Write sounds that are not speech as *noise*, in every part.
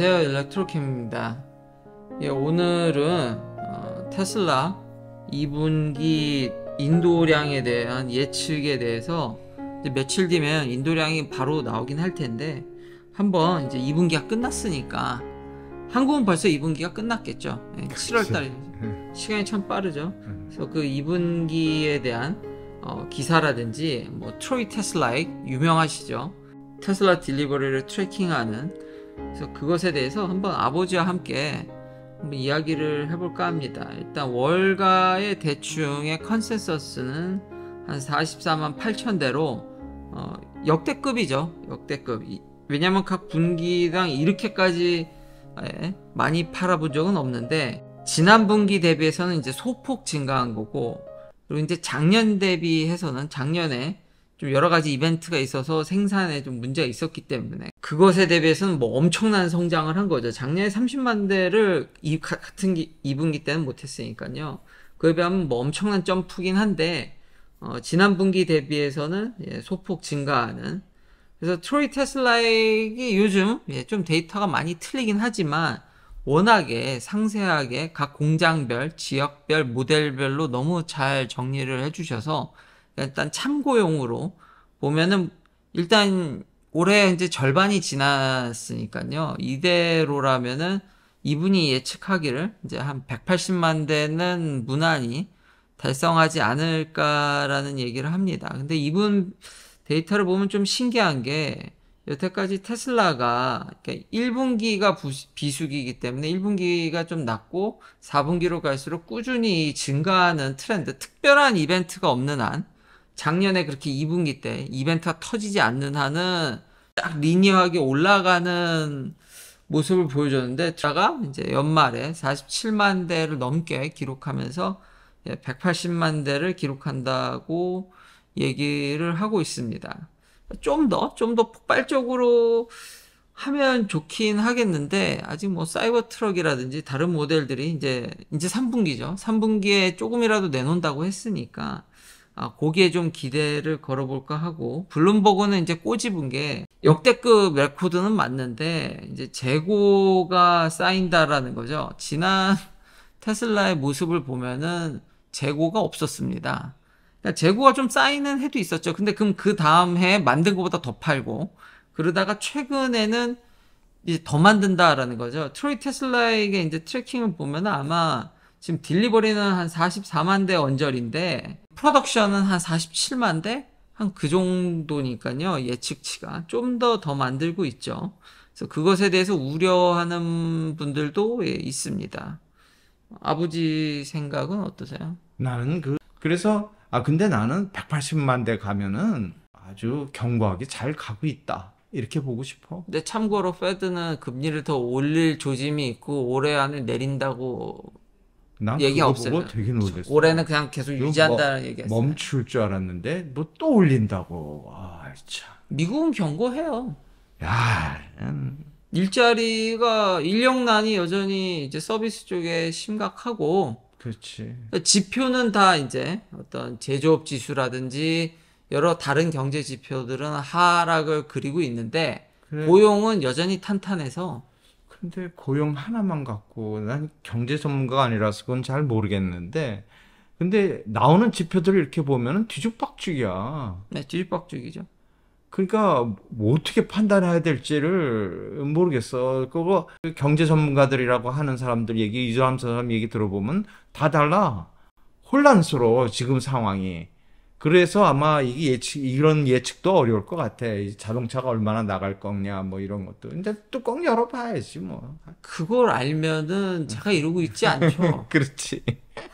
안녕하세요 일렉트로캠입니다 예, 오늘은 어, 테슬라 2분기 인도량에 대한 예측에 대해서 며칠 뒤면 인도량이 바로 나오긴 할 텐데 한번 이제 2분기가 끝났으니까 한국은 벌써 2분기가 끝났겠죠 예, 7월달 그렇죠. 예. 시간이 참 빠르죠 음. 그래서 그 2분기에 대한 어, 기사라든지 뭐 트로이 테슬라의 유명하시죠 테슬라 딜리버리를 트래킹하는 그래서 그것에 대해서 한번 아버지와 함께 한번 이야기를 해볼까 합니다. 일단 월가의 대충의 컨센서스는 한 44만 8천 대로 어, 역대급이죠. 역대급. 왜냐하면 각 분기당 이렇게까지 예, 많이 팔아본 적은 없는데 지난 분기 대비해서는 이제 소폭 증가한 거고 그리고 이제 작년 대비해서는 작년에 좀 여러 가지 이벤트가 있어서 생산에 좀 문제가 있었기 때문에 그것에 대비해서는 뭐 엄청난 성장을 한 거죠. 작년에 30만 대를 이 같은 기, 2분기 때는 못했으니까요. 그에 비하면 뭐 엄청난 점프긴 한데 어, 지난 분기 대비해서는 예, 소폭 증가하는. 그래서 트로이 테슬라에 요즘 예, 좀 데이터가 많이 틀리긴 하지만 워낙에 상세하게 각 공장별, 지역별, 모델별로 너무 잘 정리를 해주셔서 일단 참고용으로 보면은 일단 올해 이제 절반이 지났으니까요. 이대로라면은 이분이 예측하기를 이제 한 180만 대는 무난히 달성하지 않을까라는 얘기를 합니다. 근데 이분 데이터를 보면 좀 신기한 게 여태까지 테슬라가 1분기가 비수기이기 때문에 1분기가 좀 낮고 4분기로 갈수록 꾸준히 증가하는 트렌드, 특별한 이벤트가 없는 한 작년에 그렇게 2분기 때 이벤트가 터지지 않는 한은 딱 리니어하게 올라가는 모습을 보여줬는데 제가 이제 연말에 47만 대를 넘게 기록하면서 180만 대를 기록한다고 얘기를 하고 있습니다. 좀 더, 좀 더 폭발적으로 하면 좋긴 하겠는데, 아직 뭐 사이버 트럭이라든지 다른 모델들이 이제, 이제 3분기죠. 3분기에 조금이라도 내놓는다고 했으니까, 아, 거기에 좀 기대를 걸어볼까 하고 블룸버그는 이제 꼬집은 게 역대급 레코드는 맞는데 이제 재고가 쌓인다라는 거죠. 지난 *laughs* 테슬라의 모습을 보면은 재고가 없었습니다. 그러니까 재고가 좀 쌓이는 해도 있었죠. 근데 그럼 그 다음 해 만든 것보다 더 팔고 그러다가 최근에는 이제 더 만든다라는 거죠. 트로이 테슬라에게 이제 트래킹을 보면 아마 지금 딜리버리는 한 44만 대 언저리인데 프로덕션은 한 47만 대? 한 그 정도니까요. 예측치가. 좀 더더 더 만들고 있죠. 그래서 그것에 대해서 우려하는 분들도 예, 있습니다. 아버지 생각은 어떠세요? 나는 그, 그래서, 아, 근데 나는 180만 대 가면은 아주 견고하게 잘 가고 있다. 이렇게 보고 싶어. 근데 참고로 페드는 금리를 더 올릴 조짐이 있고 올해 안에 내린다고 난얘기없어 되게 놀랐어. 올해는 그냥 계속 유지한다는 뭐, 얘기였어 멈출 줄 알았는데 뭐 또 올린다고. 아 참. 미국은 경고해요. 야. 음. 일자리가 인력난이 여전히 이제 서비스 쪽에 심각하고. 그렇지. 그러니까 지표는 다 이제 어떤 제조업 지수라든지 여러 다른 경제 지표들은 하락을 그리고 있는데 그래. 고용은 여전히 탄탄해서 근데 고용 하나만 갖고 난 경제 전문가가 아니라서 그건 잘 모르겠는데 근데 나오는 지표들을 이렇게 보면은 뒤죽박죽이야. 네, 뒤죽박죽이죠. 그러니까 뭐 어떻게 판단해야 될지를 모르겠어. 그거 경제 전문가들이라고 하는 사람들 얘기, 이주람 사람 얘기 들어보면 다 달라. 혼란스러워 지금 상황이. 그래서 아마 이게 예측, 이런 예측도 어려울 것 같아. 자동차가 얼마나 나갈 거냐, 뭐 이런 것도. 근데 뚜껑 열어봐야지, 뭐. 그걸 알면은 제가 이러고 있지 않죠. *laughs* 그렇지.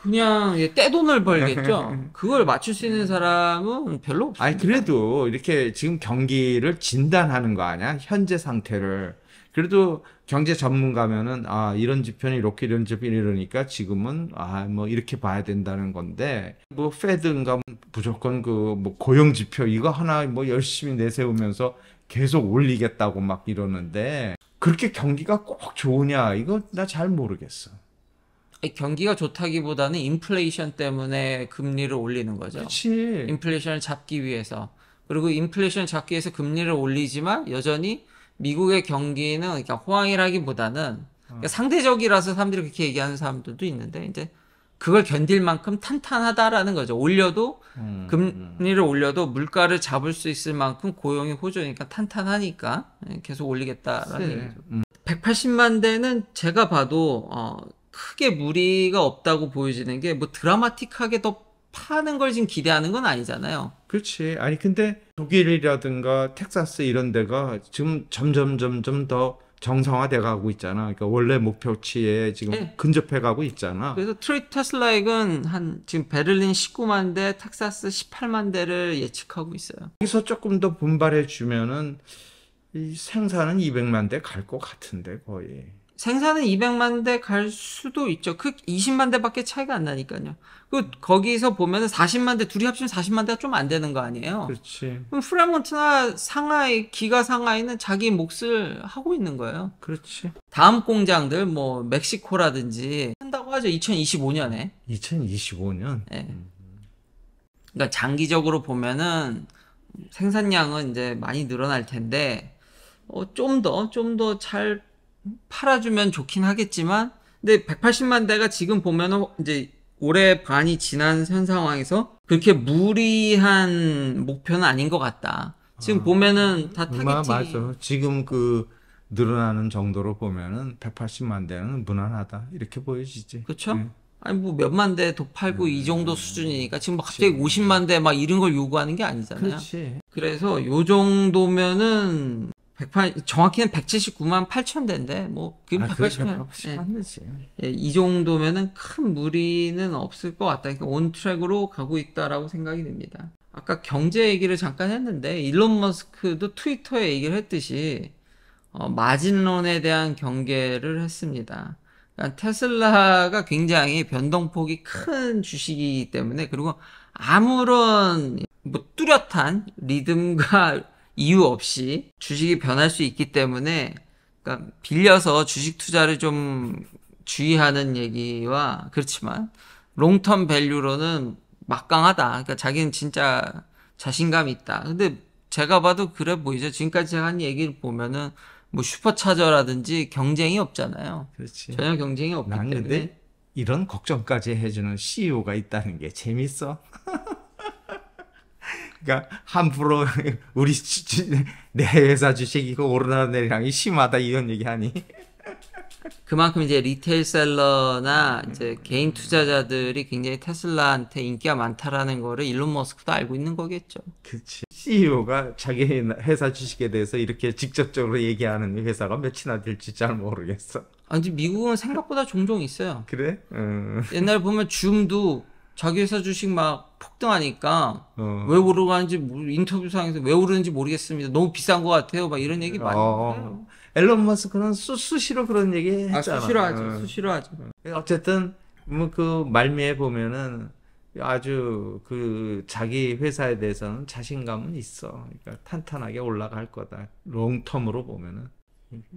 그냥 떼돈을 벌겠죠. *laughs* 그걸 맞출 수 있는 음. 사람은 별로 없어 아니, 그래도 이렇게 지금 경기를 진단하는 거 아니야? 현재 상태를. 그래도 경제 전문가면은 아 이런 지표는 이렇게 이런 지표는 이러니까 지금은 아 뭐 이렇게 봐야 된다는 건데 뭐 페드인가 무조건 그 뭐 고용 지표 이거 하나 뭐 열심히 내세우면서 계속 올리겠다고 막 이러는데 그렇게 경기가 꼭 좋으냐 이거 나 잘 모르겠어. 경기가 좋다기보다는 인플레이션 때문에 금리를 올리는 거죠. 그렇지. 인플레이션을 잡기 위해서. 그리고 인플레이션 잡기 위해서 금리를 올리지만 여전히 미국의 경기는 그러니까 호황이라기보다는 그 상대적이라서 사람들이 그렇게 얘기하는 사람들도 있는데 이제 그걸 견딜 만큼 탄탄하다라는 거죠. 올려도 음, 음 금리를 음. 올려도 물가를 잡을 수 있을 만큼 고용이 호조니까 탄탄하니까 예, 계속 올리겠다라는 네. 얘기죠. 음. 180만 대는 제가 봐도 어, 크게 무리가 없다고 보여지는 게 뭐 드라마틱하게 더 파는 걸 지금 기대하는 건 아니잖아요. 그렇지. 아니 근데 독일이라든가 텍사스 이런 데가 지금 점점 점점 더 정상화돼 가고 있잖아. 그러니까 원래 목표치에 지금 네. 근접해 가고 있잖아. 그래서 트레이 테슬라액은 한 지금 베를린 19만 대, 텍사스 18만 대를 예측하고 있어요. 여기서 조금 더 분발해 주면은 이 생산은 200만 대 갈 것 같은데 거의. 생산은 200만 대 갈 수도 있죠. 그 20만 대밖에 차이가 안 나니까요. 그 거기서 보면은 40만 대 둘이 합치면 40만 대가 좀 안 되는 거 아니에요. 그렇지. 그럼 프레몬트나 상하이 기가 상하이는 자기 몫을 하고 있는 거예요. 그렇지. 다음 공장들 뭐 멕시코라든지 한다고 하죠. 2025년에. 2025년. 네. 그러니까 장기적으로 보면은 생산량은 이제 많이 늘어날 텐데 어, 좀더좀더잘 팔아주면 좋긴 하겠지만 근데 180만 대가 지금 보면은 이제 올해 반이 지난 현 상황에서 그렇게 무리한 목표는 아닌 것 같다. 지금 아, 보면은 다 타겟팅이 맞아요. 지금 그 늘어나는 정도로 보면은 180만 대는 무난하다 이렇게 보여지지. 그렇죠? 네. 아니 뭐 몇만 대 더 팔고 네. 이 음. 정도 수준이니까 지금 갑자기 그렇 50만 대 막 이런 걸 요구하는 게 아니잖아요. 그렇지. 그래서 요 정도면은 108 정확히는 179만 8천 대인데 뭐그 아, 180만 되지. 예. 예, 이 정도면은 큰 무리는 없을 것 같다. 그러니까 온 트랙으로 가고 있다라고 생각이 됩니다 아까 경제 얘기를 잠깐 했는데 일론 머스크도 트위터에 얘기를 했듯이 어, 마진론에 대한 경계를 했습니다. 그러니까 테슬라가 굉장히 변동폭이 큰 주식이기 때문에 그리고 아무런 뭐 뚜렷한 리듬과 이유 없이 주식이 변할 수 있기 때문에 그러니까 빌려서 주식 투자를 좀 주의하는 얘기와 그렇지만 롱텀 밸류로는 막강하다. 그러니까 자기는 진짜 자신감이 있다. 근데 제가 봐도 그래 보이죠. 지금까지 제가 한 얘기를 보면은 뭐 슈퍼차저라든지 경쟁이 없잖아요. 그렇지. 전혀 경쟁이 없기 때문에. 이런 걱정까지 해주는 CEO가 있다는 게 재밌어. 그러니까 함부로 *laughs* 우리 내 회사 주식이고 오르락 내리락이 심하다 이런 얘기하니. 그만큼 이제 리테일셀러나 이제 개인 투자자들이 굉장히 테슬라한테 인기가 많다라는 거를 일론 머스크도 알고 있는 거겠죠. 그렇 CEO가 자기 회사 주식에 대해서 이렇게 직접적으로 얘기하는 회사가 몇이나 될지 잘 모르겠어. 아니 미국은 생각보다 종종 있어요. 그래? 음. 어. 옛날 보면 줌도 자기 회사 주식 막 폭등하니까 어. 왜 오르는지 인터뷰상에서 왜 오르는지 모르겠습니다. 너무 비싼 것 같아요. 막 이런 얘기 어. 많이 해요. 앨런 머스크는 수, 수시로 그런 얘기 아, 했잖아. 아, 수시로 하죠. 어. 수시로 하죠. 어쨌든 뭐그 말미에 보면은 아주 그 자기 회사에 대해서는 자신감은 있어. 그러니까 탄탄하게 올라갈 거다. 롱텀으로 보면은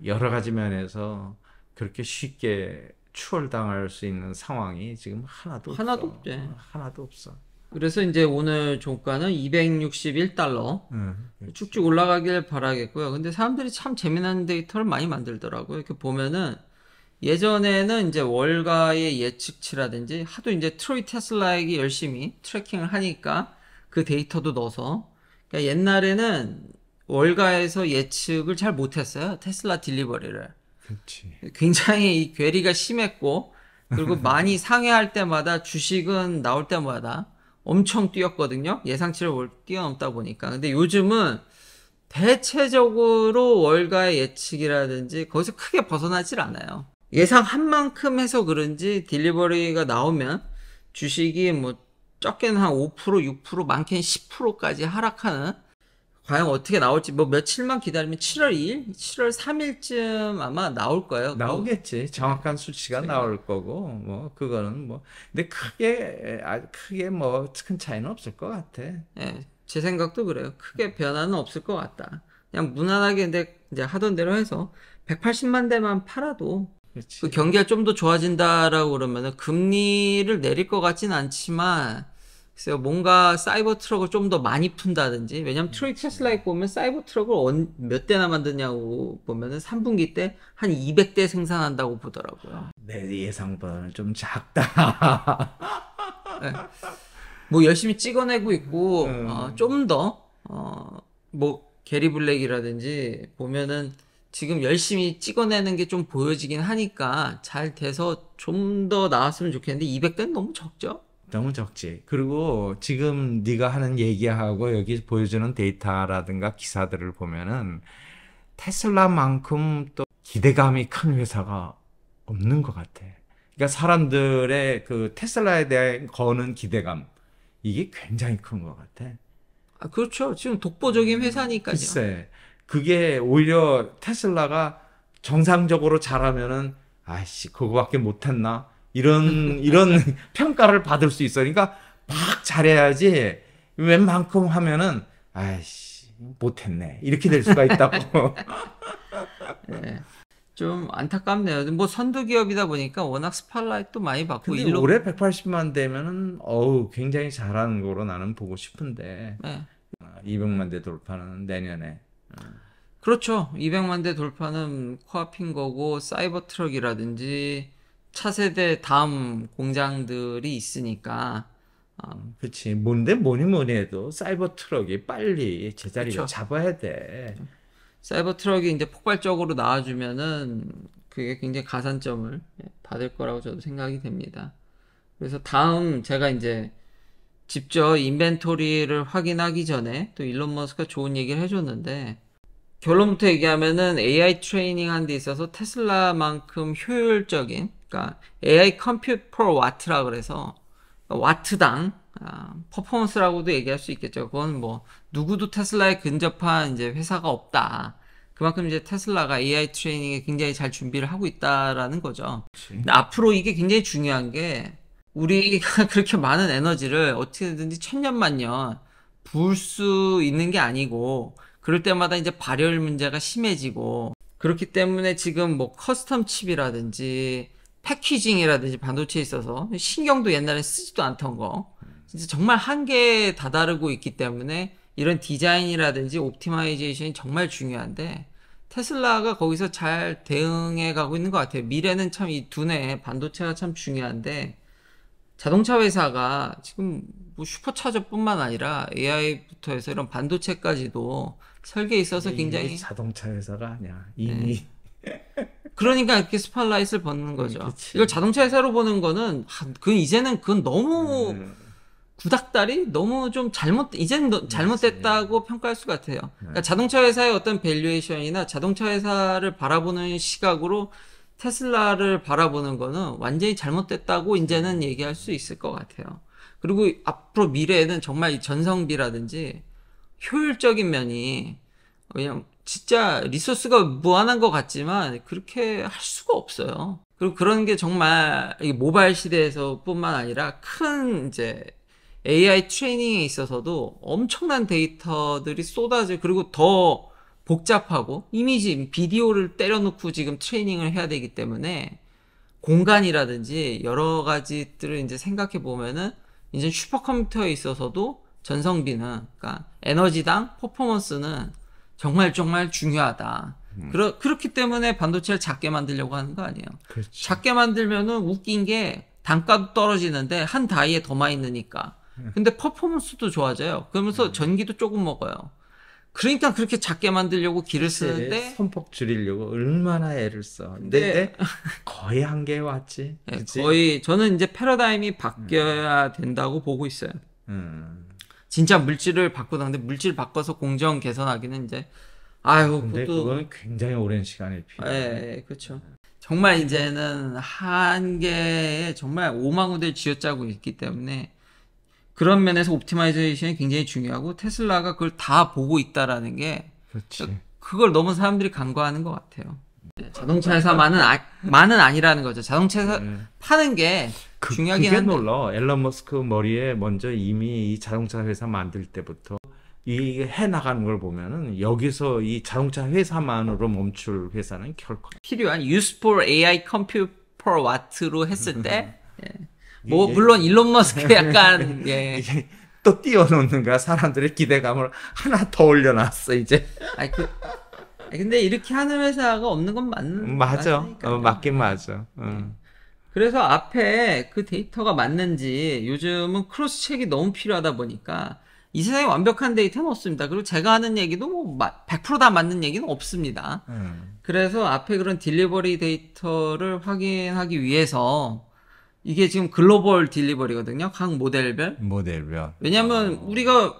여러 가지 면에서 그렇게 쉽게 추월당할 수 있는 상황이 지금 하나도 하나도 없어. 없대. 어, 하나도 없어. 그래서 이제 오늘 종가는 261달러 음, 쭉쭉 올라가길 바라겠고요. 근데 사람들이 참 재미난 데이터를 많이 만들더라고요. 이렇게 보면은 예전에는 이제 월가의 예측치라든지 하도 이제 트로이 테슬라에게 열심히 트래킹을 하니까 그 데이터도 넣어서 그러니까 옛날에는 월가에서 예측을 잘 못했어요. 테슬라 딜리버리를. 그치. 굉장히 이 괴리가 심했고 그리고 *laughs* 많이 상회할 때마다 주식은 나올 때마다 엄청 뛰었거든요. 예상치를 뛰어넘다 보니까. 근데 요즘은 대체적으로 월가의 예측이라든지 거기서 크게 벗어나질 않아요. 예상한 만큼 해서 그런지 딜리버리가 나오면 주식이 뭐 적게는 한 5%, 6%, 많게는 10%까지 하락하는 과연 어떻게 나올지 뭐 며칠만 기다리면 7월 2일, 7월 3일쯤 아마 나올 거예요. 뭐 나오겠지. 정확한 수치가 제 나올 거고 뭐 그거는 뭐 근데 크게 아, 크게 뭐 큰 차이는 없을 것 같아. 예. 네, 제 생각도 그래요. 크게 변화는 없을 것 같다. 그냥 무난하게 근데 이제 하던 대로 해서 180만 대만 팔아도 그 경기가 좀 더 좋아진다라고 그러면은 금리를 내릴 것 같진 않지만 글쎄요, 뭔가 사이버 트럭을 좀 더 많이 푼다든지, 왜냐면 트로이 음, 테슬라에 음. 보면 사이버 트럭을 몇 대나 만드냐고 보면은 3분기 때 한 200대 생산한다고 보더라고요. 내 예상보다는 좀 작다. *laughs* 네. 뭐 열심히 찍어내고 있고, 음. 어, 좀 더, 어, 뭐, 게리 블랙이라든지 보면은 지금 열심히 찍어내는 게 좀 보여지긴 하니까 잘 돼서 좀 더 나왔으면 좋겠는데 200대는 너무 적죠? 너무 적지. 그리고 지금 네가 하는 얘기하고 여기 보여주는 데이터라든가 기사들을 보면은 테슬라만큼 또 기대감이 큰 회사가 없는 것 같아. 그러니까 사람들의 그 테슬라에 대한 거는 기대감 이게 굉장히 큰 것 같아. 아 그렇죠. 지금 독보적인 회사니까요. 글쎄, 그게 오히려 테슬라가 정상적으로 잘하면은 아씨 그거밖에 못했나? 이런 *laughs* 이런 평가를 받을 수있으니까막 그러니까 잘해야지 웬만큼 하면은 아이씨 못했네 이렇게 될 수가 있다고. *laughs* 네. 좀 안타깝네요. 뭐 선두 기업이다 보니까 워낙 스팟라이트도 많이 받고 근데 일로... 올해 180만 되면은 어우 굉장히 잘하는 거로 나는 보고 싶은데 네. 200만 아, 대 돌파는 내년에. 음. 그렇죠. 200만 대 돌파는 코앞인 거고 사이버 트럭이라든지 차세대 다음 공장들이 있으니까 음. 그렇지 뭔데 뭐니 뭐니 해도 사이버 트럭이 빨리 제자리를 그쵸. 잡아야 돼. 사이버 트럭이 이제 폭발적으로 나와주면은 그게 굉장히 가산점을 예, 받을 거라고 저도 생각이 됩니다. 그래서 다음 제가 이제 직접 인벤토리를 확인하기 전에 또 일론 머스크가 좋은 얘기를 해줬는데 결론부터 얘기하면은 AI 트레이닝 한데 있어서 테슬라만큼 효율적인 그러니까 AI 컴퓨트 퍼 와트라 그래서 와트당 아, 퍼포먼스라고도 얘기할 수 있겠죠. 그건 뭐 누구도 테슬라에 근접한 이제 회사가 없다. 그만큼 이제 테슬라가 AI 트레이닝에 굉장히 잘 준비를 하고 있다라는 거죠. 앞으로 이게 굉장히 중요한 게 우리가 *laughs* 그렇게 많은 에너지를 어떻게든지 천년만년 부을 수 있는 게 아니고 그럴 때마다 이제 발열 문제가 심해지고 그렇기 때문에 지금 뭐 커스텀 칩이라든지 패키징이라든지 반도체에 있어서 신경도 옛날에 쓰지도 않던 거 진짜 정말 한계에 다다르고 있기 때문에 이런 디자인이라든지 옵티마이제이션이 정말 중요한데 테슬라가 거기서 잘 대응해 가고 있는 것 같아요. 미래는 참 이 두뇌 반도체가 참 중요한데 자동차 회사가 지금 뭐 슈퍼차저뿐만 아니라 AI부터 해서 이런 반도체까지도 설계에 있어서 굉장히 자동차 회사가 아니야 네. 이미 네. 그러니까 이렇게 스팟라이트를 벗는 음, 거죠. 음, 이걸 자동차에 새로 보는 거는 아, 그 이제는 그건 너무 음. 구닥다리 너무 좀 잘못 이제는 너, 잘못됐다고 평가할 수가 같아요. 그러니까 네. 자동차 회사의 어떤 밸류에이션이나 자동차 회사를 바라보는 시각으로 테슬라를 바라보는 거는 완전히 잘못됐다고 이제는 네. 얘기할 수 있을 것 같아요. 그리고 앞으로 미래에는 정말 전성비라든지 효율적인 면이 그냥 진짜 리소스가 무한한 것 같지만 그렇게 할 수가 없어요. 그리고 그런 게 정말 모바일 시대에서뿐만 아니라 큰 이제 AI 트레이닝에 있어서도 엄청난 데이터들이 쏟아져 그리고 더 복잡하고 이미지 비디오를 때려놓고 지금 트레이닝을 해야 되기 때문에 공간이라든지 여러 가지들을 이제 생각해 보면은 이제 슈퍼컴퓨터에 있어서도 전성비는 그러니까 에너지당 퍼포먼스는 정말 정말 중요하다. 음. 그러, 그렇기 때문에 반도체를 작게 만들려고 하는 거 아니에요. 그렇지. 작게 만들면은 웃긴 게 단가도 떨어지는데 한 다이에 더 많이 넣으니까. 음. 근데 퍼포먼스도 좋아져요. 그러면서 음. 전기도 조금 먹어요. 그러니까 그렇게 작게 만들려고 기를 쓰는데 선폭 줄이려고 얼마나 애를 써. 근데, 근 거의 한계에 왔지. 네, 거의 저는 이제 패러다임이 바뀌어야 음. 된다고 보고 있어요. 음. 진짜 물질을 바꾸는데 물질 바꿔서 공정 개선하기는 이제 아유 근데 그것도... 그건 굉장히 오랜 시간이 필요해. 예, 예 그렇죠. 정말 이제는 한 개에 정말 오마구들 쥐어짜고 있기 때문에 그런 면에서 옵티마이제이션이 굉장히 중요하고 테슬라가 그걸 다 보고 있다라는 게 그렇지. 그걸 너무 사람들이 간과하는 것 같아요. 네, 자동차 회사만은 아, 만은 아니라는 거죠. 자동차 회사 네. 파는 게 그, 중요하긴 한데. 놀라. 앨런 머스크 머리에 먼저 이미 이 자동차 회사 만들 때부터 이해 나가는 걸 보면은 여기서 이 자동차 회사만으로 멈출 회사는 결코 필요한 유스폴 AI 컴퓨터 와트로 했을 때. *laughs* 예. 뭐 물론 일론 머스크 예. 약간 *laughs* 예. 또 뛰어놓는가 사람들의 기대감을 하나 더 올려놨어 이제. 아니 그 아, 근데 이렇게 하는 회사가 없는 건 맞는 음, 맞아. 어, 맞긴 맞아. 응. 어. 네. 그래서 앞에 그 데이터가 맞는지 요즘은 크로스 체크이 너무 필요하다 보니까 이 세상에 완벽한 데이터는 없습니다. 그리고 제가 하는 얘기도 뭐 100%다 맞는 얘기는 없습니다. 음. 그래서 앞에 그런 딜리버리 데이터를 확인하기 위해서 이게 지금 글로벌 딜리버리거든요. 각 모델별. 모델별. 왜냐하면 어. 우리가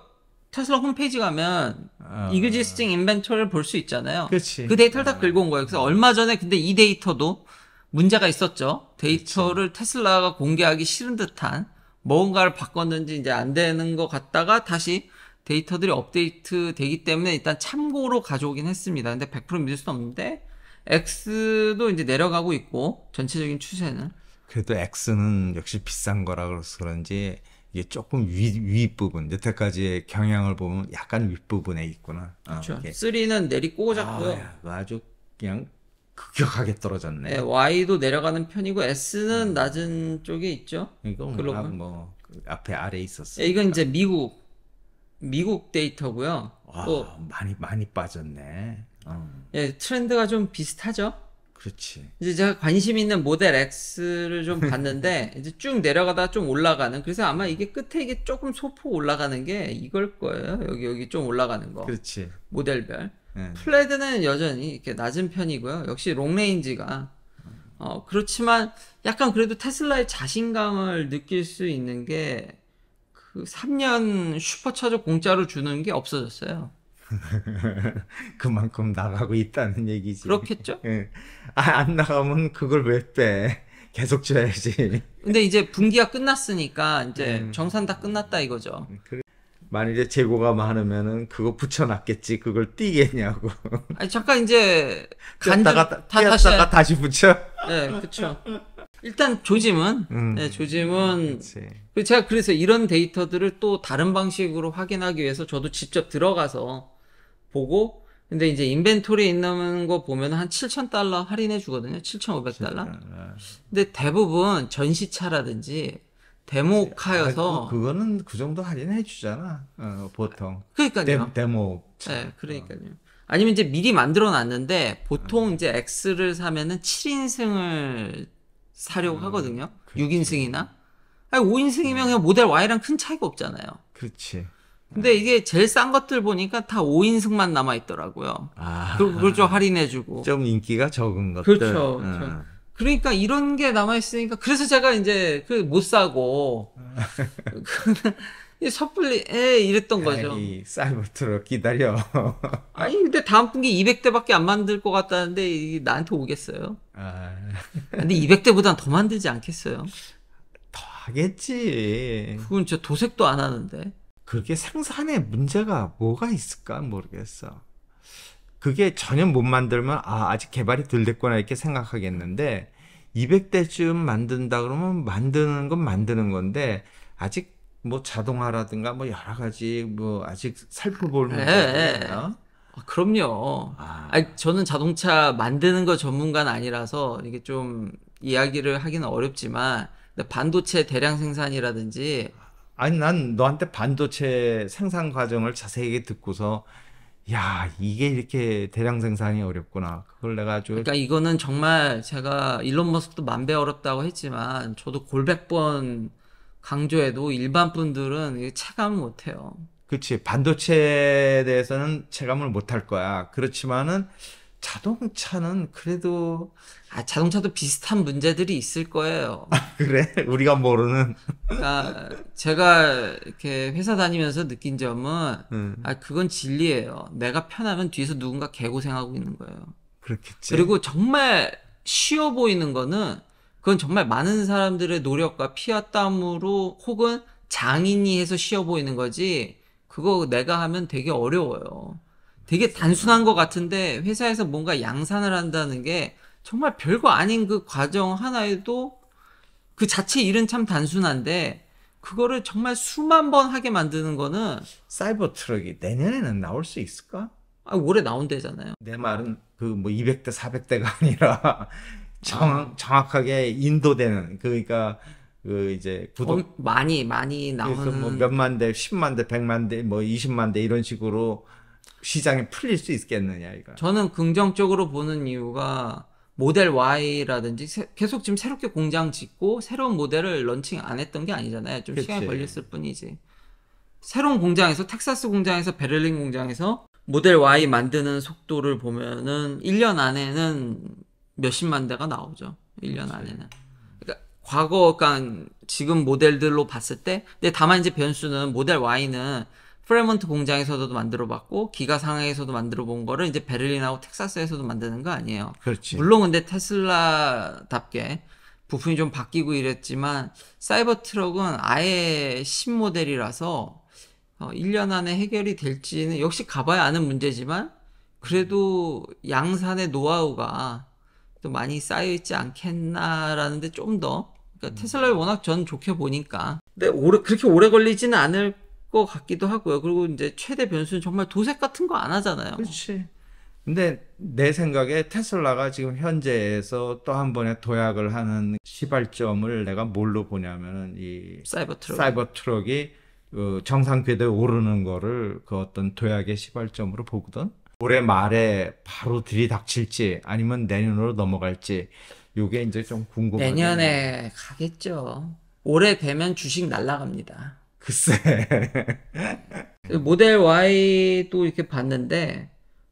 테슬라 홈페이지 가면 어. 이그지스팅 인벤토리를 볼 수 있잖아요. 그치. 그 데이터를 다 어. 긁어 온 거예요. 그래서 얼마 전에 근데 이 데이터도 문제가 있었죠. 데이터를 그치. 테슬라가 공개하기 싫은 듯한 뭔가를 바꿨는지 이제 안 되는 것 같다가 다시 데이터들이 업데이트 되기 때문에 일단 참고로 가져오긴 했습니다. 근데 100% 믿을 수는 없는데 X도 이제 내려가고 있고 전체적인 추세는 그래도 X는 역시 비싼 거라 그래서 그런지 이게 조금 위, 윗부분 여태까지의 경향을 보면 약간 윗부분에 있구나. 어, 그렇죠. 어, 쓰는 내리꼬고 잡고요. 아, 아주 그냥 급격하게 떨어졌네. 네, Y도 내려가는 편이고 S는 음. 낮은 쪽에 있죠. 이건 뭐 아, 뭐 그 앞에 아래 있었어. 네, 이건 이제 미국 미국 데이터고요. 와, 또 많이 많이 빠졌네. 음. 네, 트렌드가 좀 비슷하죠. 그렇지. 이제 제가 관심 있는 모델 X를 좀 봤는데 *laughs* 이제 쭉 내려가다 좀 올라가는. 그래서 아마 이게 끝에 이게 조금 소폭 올라가는 게 이걸 거예요. 여기 여기 좀 올라가는 거. 그렇지. 모델별. 네. 플레드는 여전히 이렇게 낮은 편이고요. 역시 롱레인지가 어 그렇지만 약간 그래도 테슬라의 자신감을 느낄 수 있는 게 그 3년 슈퍼차저 공짜로 주는 게 없어졌어요. *laughs* 그만큼 나가고 있다는 얘기지. 그렇겠죠? 예. 아, 안 나가면 그걸 왜 빼? 계속 줘야지. 근데 이제 분기가 끝났으니까 이제 음. 정산 다 끝났다 이거죠. 음, 그래. 만일에 재고가 많으면은 그거 붙여놨겠지. 그걸 띄겠냐고. 아 잠깐 이제 간다가 *laughs* 다시 다시 붙여. 네, 그렇죠. 일단 조짐은 음. 네, 조짐은 그 제가 그래서 이런 데이터들을 또 다른 방식으로 확인하기 위해서 저도 직접 들어가서 보고 근데 이제 인벤토리에 있는 거 보면 한 7,000달러 할인해 주거든요. 7,500달러. 예. 근데 대부분 전시차라든지 데모카여서 아, 그, 거는그 정도 할인해 주잖아. 어, 보통. 그러니까요. 데, 모 네, 그러니까요. 아니면 이제 미리 만들어 놨는데 보통 음. 이제 X를 사면은 7인승을 사려고 음, 하거든요. 그 6인승이나. 아니 5인승이면 그냥 모델 Y랑 큰 차이가 없잖아요. 그렇지. 근데 이게 제일 싼 것들 보니까 다 5인승만 남아 있더라고요. 아. 그 그걸 좀 할인해주고. 좀 인기가 적은 것들. 그렇죠. 그렇죠. 음. 그러니까 이런 게 남아 있으니까 그래서 제가 이제 그 못 사고 음. *laughs* 섣불리 에 이랬던 거죠. 이 사이버트럭 기다려. *laughs* 아니 근데 다음 분기 200대밖에 안 만들 것 같다는데 이게 나한테 오겠어요? 아. 근데 200대보단 더 만들지 않겠어요? 더 하겠지. 그건 진 도색도 안 하는데. 그게 생산에 문제가 뭐가 있을까 모르겠어. 그게 전혀 못 만들면 아 아직 개발이 덜 됐구나 이렇게 생각하겠는데 200대쯤 만든다 그러면 만드는 건 만드는 건데 아직 뭐 자동화라든가 뭐 여러 가지 뭐 아직 살펴볼 문제가 어, 네. 아, 그럼요. 아. 아니, 저는 자동차 만드는 거 전문가는 아니라서 이게 좀 이야기를 하기는 어렵지만 반도체 대량 생산이라든지 아니 난 너한테 반도체 생산 과정을 자세히 듣고서 야 이게 이렇게 대량 생산이 어렵구나 그걸 내가 아주 그러니까 이거는 정말 제가 일론 머스크도 만배 어렵다고 했지만 저도 골백 번 강조해도 일반 분들은 체감을 못해요. 그렇지 반도체에 대해서는 체감을 못할 거야. 그렇지만은 자동차는 그래도 아, 자동차도 비슷한 문제들이 있을 거예요. *laughs* 아, 그래? 우리가 모르는. 그 제가 이렇게 회사 다니면서 느낀 점은 음. 아 그건 진리예요. 내가 편하면 뒤에서 누군가 개고생하고 있는 거예요. 그렇겠지. 그리고 정말 쉬워 보이는 거는 그건 정말 많은 사람들의 노력과 피와 땀으로 혹은 장인이 해서 쉬워 보이는 거지. 그거 내가 하면 되게 어려워요. 되게 단순한 것 같은데 회사에서 뭔가 양산을 한다는 게 정말 별거 아닌 그 과정 하나에도 그 자체 일은 참 단순한데 그거를 정말 수만 번 하게 만드는 거는 사이버 트럭이 내년에는 나올 수 있을까? 아, 올해 나온대잖아요. 내 말은 그 뭐 200대 400대가 아니라 정, 아. 정확하게 인도되는 그러니까 그 이제 구독 어, 많이 많이 뭐 나오는 뭐 몇만 대, 10만 대, 100만 대, 뭐 20만 대 이런 식으로 시장이 풀릴 수 있겠느냐 이거. 저는 긍정적으로 보는 이유가 모델 Y라든지 세, 계속 지금 새롭게 공장 짓고 새로운 모델을 런칭 안 했던 게 아니잖아요. 좀 그치. 시간이 걸렸을 뿐이지. 새로운 공장에서 텍사스 공장에서 베를린 공장에서 모델 Y 만드는 속도를 보면은 1년 안에는 몇십만 대가 나오죠. 1년 그치. 안에는. 그러니까 과거 그 지금 모델들로 봤을 때 근데 다만 이제 변수는 모델 Y는 프레몬트 공장에서도 만들어봤고 기가 상하에서도 만들어본 거를 이제 베를린하고 텍사스에서도 만드는 거 아니에요. 그렇지. 물론 근데 테슬라답게 부품이 좀 바뀌고 이랬지만 사이버 트럭은 아예 신모델이라서 어, 1년 안에 해결이 될지는 역시 가봐야 아는 문제지만 그래도 양산의 노하우가 또 많이 쌓여 있지 않겠나라는데 좀더 그러니까 음. 테슬라를 워낙 전 좋게 보니까 근데 오래 그렇게 오래 걸리지는 않을 것 같기도 하고요. 그리고 이제 최대 변수는 정말 도색 같은 거 안 하잖아요. 그렇지. 근데 내 생각에 테슬라가 지금 현재에서 또 한 번의 도약을 하는 시발점을 내가 뭘로 보냐면은 이 사이버 트럭. 사이버 트럭이 그 어, 정상 궤도에 오르는 거를 그 어떤 도약의 시발점으로 보거든. 올해 말에 바로 들이닥칠지 아니면 내년으로 넘어갈지 요게 이제 좀 궁금해. 내년에 가겠죠. 올해 되면 주식 날라갑니다. 글쎄. *laughs* 모델 Y도 이렇게 봤는데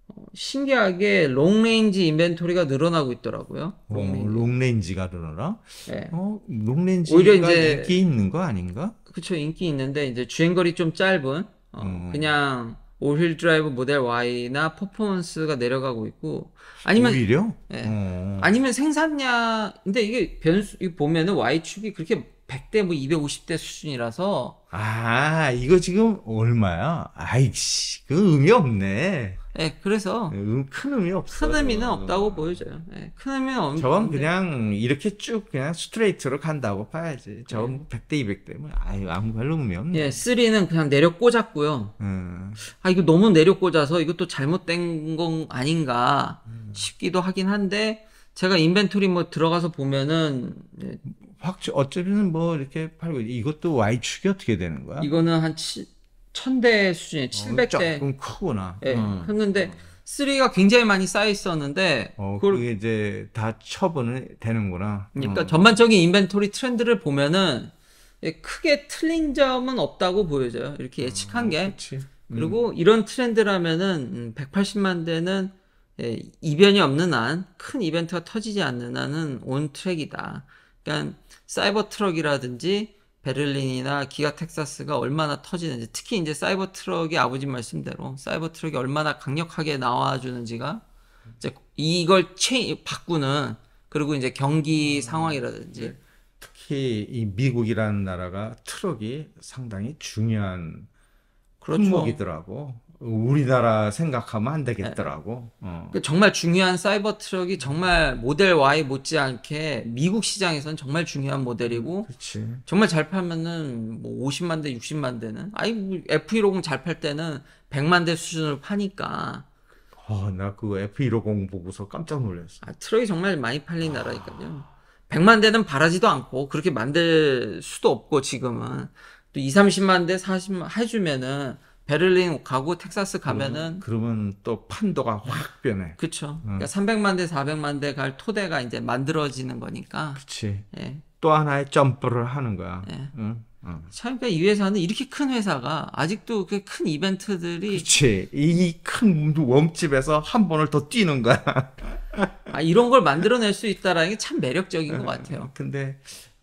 어, 신기하게 롱레인지 인벤토리가 늘어나고 있더라고요. 어, 롱레인지. 어, 롱레인지가 늘어나? 네. 어, 롱레인지가 오히려 이제, 인기 있는 거 아닌가? 그쵸 인기 있는데 이제 주행거리 좀 짧은 어, 음. 그냥 오휠 드라이브 모델 Y나 퍼포먼스가 내려가고 있고 아니면 오히려? 네. 음. 아니면 생산량 근데 이게 변수 보면은 Y 축이 그렇게 100대 뭐 250대 수준이라서 아 이거 지금 얼마야? 아이씨 그 의미 없네. 네, 그래서 예, 음, 큰 의미 없어. 큰 의미는 없다고 보여져요. 네, 큰 의미는 없는. 저건 그냥 이렇게 쭉 그냥 스트레이트로 간다고 봐야지. 저건 네. 100대 200대 뭐 아유 아무 별로 의미 없네. 예, 3는 그냥 내려 꽂았고요. 음. 아 이거 너무 내려 꽂아서 이것도 잘못된 건 아닌가 음. 싶기도 하긴 한데 제가 인벤토리 뭐 들어가서 보면은 확실 어쩌면 뭐 이렇게 팔고 이것도 Y 축이 어떻게 되는 거야? 이거는 한 치, 천대 수준에 700대 어, 조금 크구나. 예, 음. 어. 했는데 쓰리가 굉장히 많이 쌓여 있었는데 어, 그걸 게 이제 다 처분을 되는구나. 그러니까 어. 전반적인 인벤토리 트렌드를 보면은 예, 크게 틀린 점은 없다고 보여져요. 이렇게 예측한 아, 게. 그치. 음. 그리고 이런 트렌드라면은 180만 음, 대는 예, 이변이 없는 한, 큰 이벤트가 터지지 않는 한은 온 트랙이다. 그러니까 사이버 트럭이라든지 베를린이나 기가 텍사스가 얼마나 터지는지 특히 이제 사이버 트럭이 아버지 말씀대로 사이버 트럭이 얼마나 강력하게 나와주는지가 이제 이걸 체인 바꾸는 그리고 이제 경기 음, 상황이라든지 네. 특히 이 미국이라는 나라가 트럭이 상당히 중요한 그렇죠. 품목이더라고. 우리나라 생각하면 안 되겠더라고. 네. 어. 그러니까 정말 중요한 사이버 트럭이 정말 모델 Y 못지않게 미국 시장에선 정말 중요한 모델이고, 그치. 정말 잘 팔면은 뭐 50만 대, 60만 대는, 아니 뭐 F150 잘 팔 때는 100만 대 수준으로 파니까. 어, 나그 F150 보고서 깜짝 놀랐어. 아, 트럭이 정말 많이 팔린 나라니까요. 100만 대는 바라지도 않고 그렇게 만들 수도 없고 지금은 또 2, 30만 대, 40만 해주면은 베를린 가고 텍사스 가면은 그러면, 또 판도가 확 변해. 그렇죠. 응. 그러니까 300만 대, 400만 대 갈 토대가 이제 만들어지는 거니까. 그렇지. 예. 또 하나의 점프를 하는 거야. 예. 응. 어. 참, 그러니까 이 회사는 이렇게 큰 회사가 아직도 그큰 이벤트들이. 그렇지. 이큰 웜집에서 한 번을 더 뛰는 거야. *laughs* 아, 이런 걸 만들어낼 수 있다라는 게 참 매력적인 것 같아요. 근데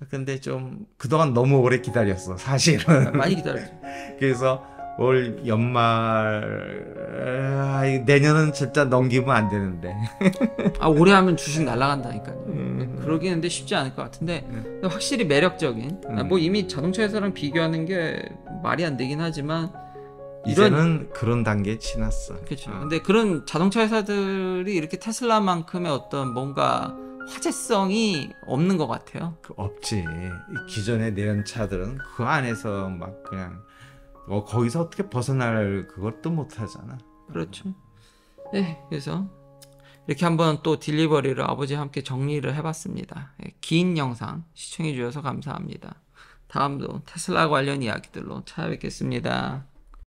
근데 좀 그동안 너무 오래 기다렸어 사실은 많이 기다렸죠 *laughs* 그래서 올 연말 내년은 진짜 넘기면 안 되는데 *laughs* 아 올해 하면 주식 날라간다니까요 음. 네, 그러긴 했는데 쉽지 않을 것 같은데 음. 확실히 매력적인 음. 아, 뭐 이미 자동차 회사랑 비교하는 게 말이 안 되긴 하지만 이제는 이런... 그런 단계 지났어 그렇죠 어. 근데 그런 자동차 회사들이 이렇게 테슬라만큼의 어떤 뭔가 화제성이 없는 것 같아요 그 없지 기존의 내연차들은 그 안에서 막 그냥 어, 거기서 어떻게 벗어날 그것도 못 하잖아. 그렇죠. 네, 그래서 이렇게 한번 또 딜리버리를 아버지와 함께 정리를 해봤습니다. 예, 긴 영상 시청해 주셔서 감사합니다. 다음도 테슬라 관련 이야기들로 찾아뵙겠습니다.